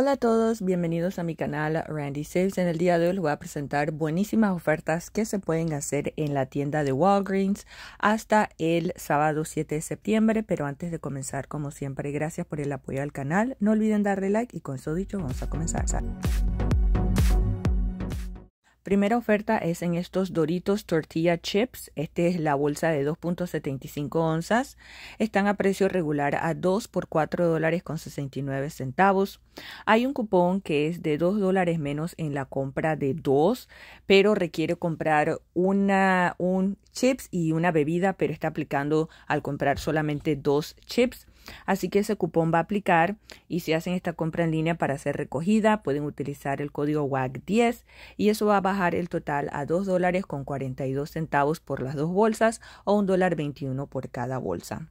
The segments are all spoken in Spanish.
Hola a todos, bienvenidos a mi canal Randy Saves. En el día de hoy les voy a presentar buenísimas ofertas que se pueden hacer en la tienda de Walgreens hasta el sábado 7 de septiembre. Pero antes de comenzar, como siempre, gracias por el apoyo al canal. No olviden darle like y con eso dicho, vamos a comenzar. Primera oferta es en estos Doritos Tortilla Chips. Esta es la bolsa de 2.75 onzas. Están a precio regular a 2 por 4 dólares con 69 centavos. Hay un cupón que es de 2 dólares menos en la compra de 2, pero requiere comprar una, un chips y una bebida, pero está aplicando al comprar solamente dos chips. Así que ese cupón va a aplicar y si hacen esta compra en línea para ser recogida, pueden utilizar el código WAC10 y eso va a bajar el total a dos dólares con dos centavos por las dos bolsas o un dólar por cada bolsa.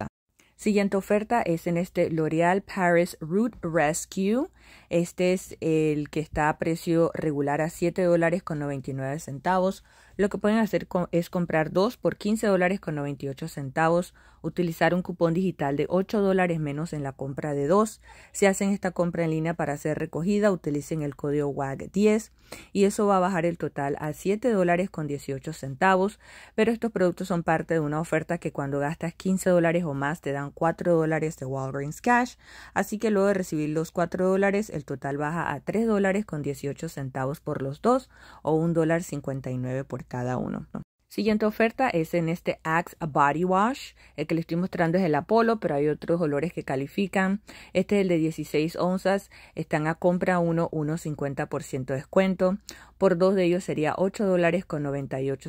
Siguiente oferta es en este L'Oreal Paris Root Rescue. Este es el que está a precio regular a 7 dólares con 99 centavos. Lo que pueden hacer es comprar dos por 15 dólares con 98 centavos, utilizar un cupón digital de 8 dólares menos en la compra de dos. Si hacen esta compra en línea para ser recogida, utilicen el código WAG10 y eso va a bajar el total a 7 dólares con 18 centavos. Pero estos productos son parte de una oferta que cuando gastas 15 dólares o más te dan 4 dólares de Walgreens Cash. Así que luego de recibir los 4 dólares, el total baja a 3 dólares con 18 centavos por los dos o un dólar 59 por cada uno. Siguiente oferta es en este Axe Body Wash. El que les estoy mostrando es el Apolo, pero hay otros olores que califican. Este es el de 16 onzas. Están a compra 1, 1,50% descuento. Por dos de ellos sería $8.98. dólares con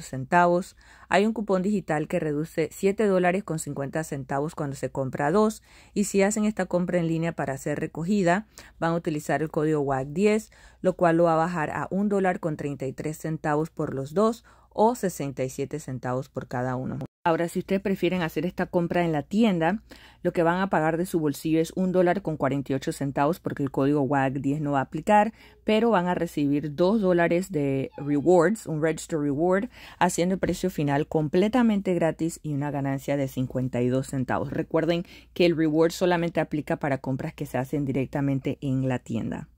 centavos. Hay un cupón digital que reduce $7.50 dólares con centavos cuando se compra dos. Y si hacen esta compra en línea para ser recogida, van a utilizar el código WAC10, lo cual lo va a bajar a $1.33 dólar con centavos por los dos o 67 centavos por cada uno. Ahora, si ustedes prefieren hacer esta compra en la tienda, lo que van a pagar de su bolsillo es un dólar con 48 centavos porque el código WAG10 no va a aplicar, pero van a recibir 2 dólares de rewards, un register reward, haciendo el precio final completamente gratis y una ganancia de 52 centavos. Recuerden que el reward solamente aplica para compras que se hacen directamente en la tienda.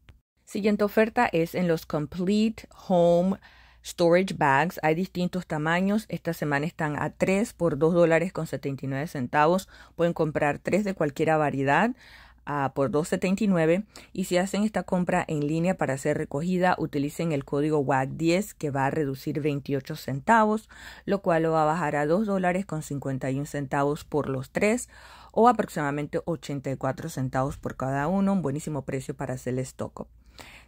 Siguiente oferta es en los Complete Home storage bags. Hay distintos tamaños. Esta semana están a 3 por 2 dólares con 79 centavos. Pueden comprar 3 de cualquiera variedad por 2.79 y si hacen esta compra en línea para ser recogida utilicen el código WAG10 que va a reducir 28 centavos lo cual lo va a bajar a $2.51 dólares con centavos por los 3 o aproximadamente 84 centavos por cada uno un buenísimo precio para hacer el stock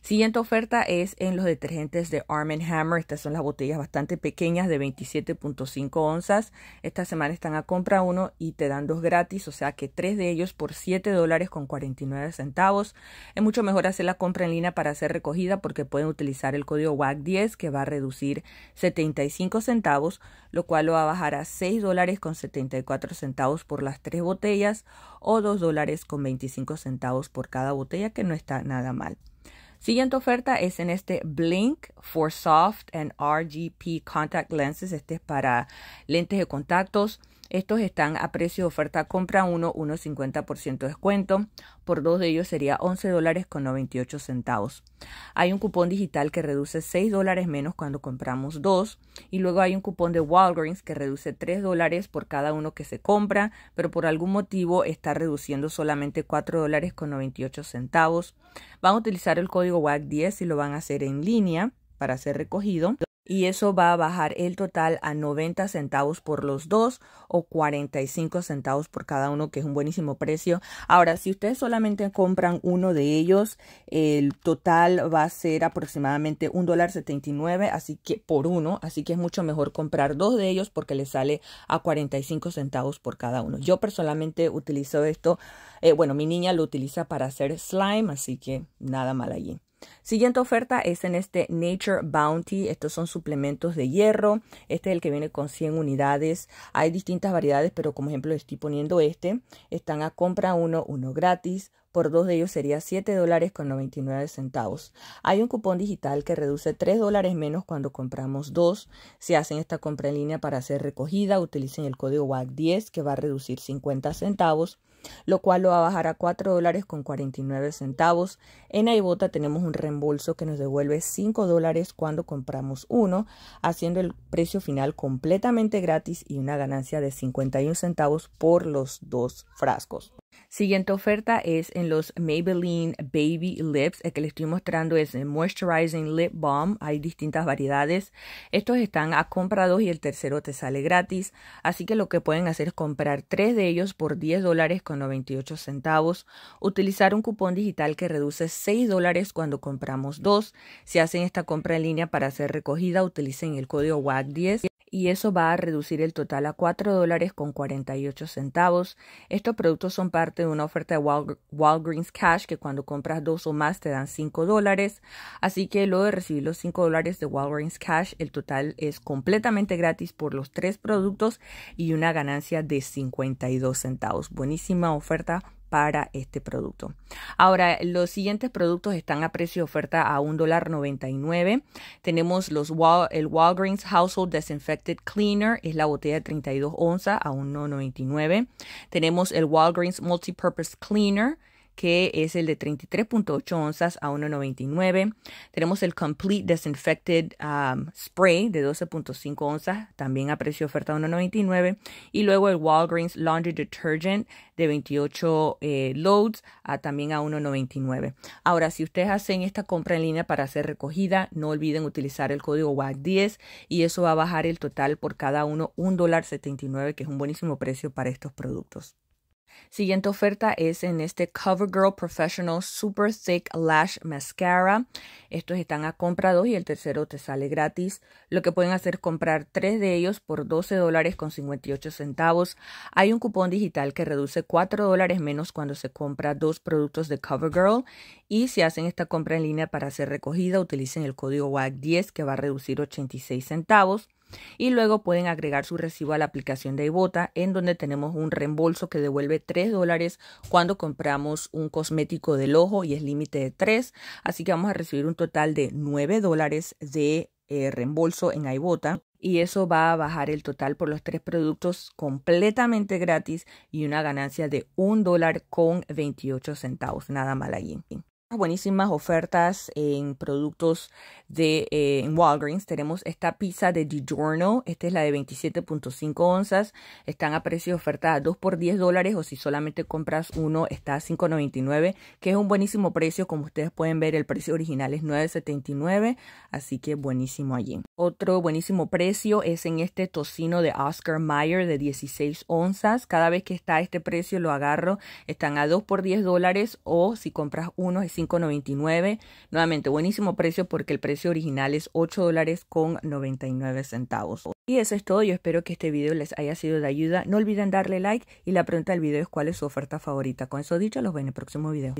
Siguiente oferta es en los detergentes de Arm Hammer. Estas son las botellas bastante pequeñas de 27.5 onzas. Esta semana están a compra uno y te dan dos gratis, o sea que tres de ellos por 7 dólares con 49 centavos. Es mucho mejor hacer la compra en línea para hacer recogida porque pueden utilizar el código WAC10 que va a reducir 75 centavos, lo cual lo va a bajar a 6 dólares con 74 centavos por las tres botellas o 2 dólares con 25 centavos por cada botella, que no está nada mal. Siguiente oferta es en este Blink for Soft and RGP Contact Lenses. Este es para lentes de contactos. Estos están a precio de oferta compra 1, 1.50% de descuento. Por dos de ellos sería 11 dólares con 98 centavos. Hay un cupón digital que reduce 6 dólares menos cuando compramos dos. Y luego hay un cupón de Walgreens que reduce 3 dólares por cada uno que se compra, pero por algún motivo está reduciendo solamente 4 dólares con centavos. Van a utilizar el código WAC10 y lo van a hacer en línea para ser recogido y eso va a bajar el total a 90 centavos por los dos o 45 centavos por cada uno, que es un buenísimo precio. Ahora, si ustedes solamente compran uno de ellos, el total va a ser aproximadamente un dólar así que por uno, así que es mucho mejor comprar dos de ellos porque les sale a 45 centavos por cada uno. Yo personalmente utilizo esto, eh, bueno, mi niña lo utiliza para hacer slime, así que nada mal allí. Siguiente oferta es en este Nature Bounty. Estos son suplementos de hierro. Este es el que viene con 100 unidades. Hay distintas variedades, pero como ejemplo estoy poniendo este. Están a compra uno, uno gratis por dos de ellos sería 7 dólares con 99 centavos. Hay un cupón digital que reduce 3 dólares menos cuando compramos dos. Si hacen esta compra en línea para hacer recogida, utilicen el código WAC10 que va a reducir 50 centavos lo cual lo va a bajar a 4 dólares con 49 centavos. En Aibota tenemos un reembolso que nos devuelve 5 dólares cuando compramos uno, haciendo el precio final completamente gratis y una ganancia de 51 centavos por los dos frascos. Siguiente oferta es en los Maybelline Baby Lips. El que les estoy mostrando es el Moisturizing Lip Balm. Hay distintas variedades. Estos están a compra dos y el tercero te sale gratis. Así que lo que pueden hacer es comprar tres de ellos por $10.98. dólares con centavos. Utilizar un cupón digital que reduce 6 dólares cuando compramos dos. Si hacen esta compra en línea para ser recogida, utilicen el código WAC10 y eso va a reducir el total a 4 dólares con 48 centavos. Estos productos son parte de una oferta de Walgreens Cash que cuando compras dos o más te dan 5 dólares. Así que luego de recibir los 5 dólares de Walgreens Cash, el total es completamente gratis por los tres productos y una ganancia de 52 centavos. Buenísima oferta para este producto. Ahora, los siguientes productos están a precio de oferta a $1.99. Tenemos los el Walgreens Household Disinfected Cleaner, es la botella de 32 onzas a $1.99. Tenemos el Walgreens Multipurpose Cleaner, que es el de 33.8 onzas a 1.99. Tenemos el Complete Disinfected um, Spray de 12.5 onzas, también a precio de oferta 1.99. Y luego el Walgreens Laundry Detergent de 28 eh, loads a, también a 1.99. Ahora, si ustedes hacen esta compra en línea para hacer recogida, no olviden utilizar el código WAC10 y eso va a bajar el total por cada uno $1.79, que es un buenísimo precio para estos productos. Siguiente oferta es en este CoverGirl Professional Super Thick Lash Mascara. Estos están a compra dos y el tercero te sale gratis. Lo que pueden hacer es comprar tres de ellos por $12.58. dólares con ocho centavos. Hay un cupón digital que reduce 4 dólares menos cuando se compra dos productos de CoverGirl. Y si hacen esta compra en línea para ser recogida, utilicen el código WAG10 que va a reducir 86 centavos y luego pueden agregar su recibo a la aplicación de Ibota en donde tenemos un reembolso que devuelve 3 dólares cuando compramos un cosmético del ojo y es límite de 3, así que vamos a recibir un total de 9 dólares de eh, reembolso en Ibota y eso va a bajar el total por los tres productos completamente gratis y una ganancia de un dólar con 28 centavos, nada mal allí buenísimas ofertas en productos de eh, Walgreens. Tenemos esta pizza de DiGiorno, esta es la de 27.5 onzas, están a precio de oferta a 2 por 10 dólares o si solamente compras uno está a 5.99, que es un buenísimo precio, como ustedes pueden ver el precio original es 9.79, así que buenísimo allí. Otro buenísimo precio es en este tocino de Oscar Mayer de 16 onzas, cada vez que está a este precio lo agarro, están a 2 por 10 dólares o si compras uno es 5.99. Nuevamente, buenísimo precio porque el precio original es $8.99. dólares con centavos. Y eso es todo, yo espero que este video les haya sido de ayuda. No olviden darle like y la pregunta del video es cuál es su oferta favorita. Con eso dicho, los veo en el próximo video.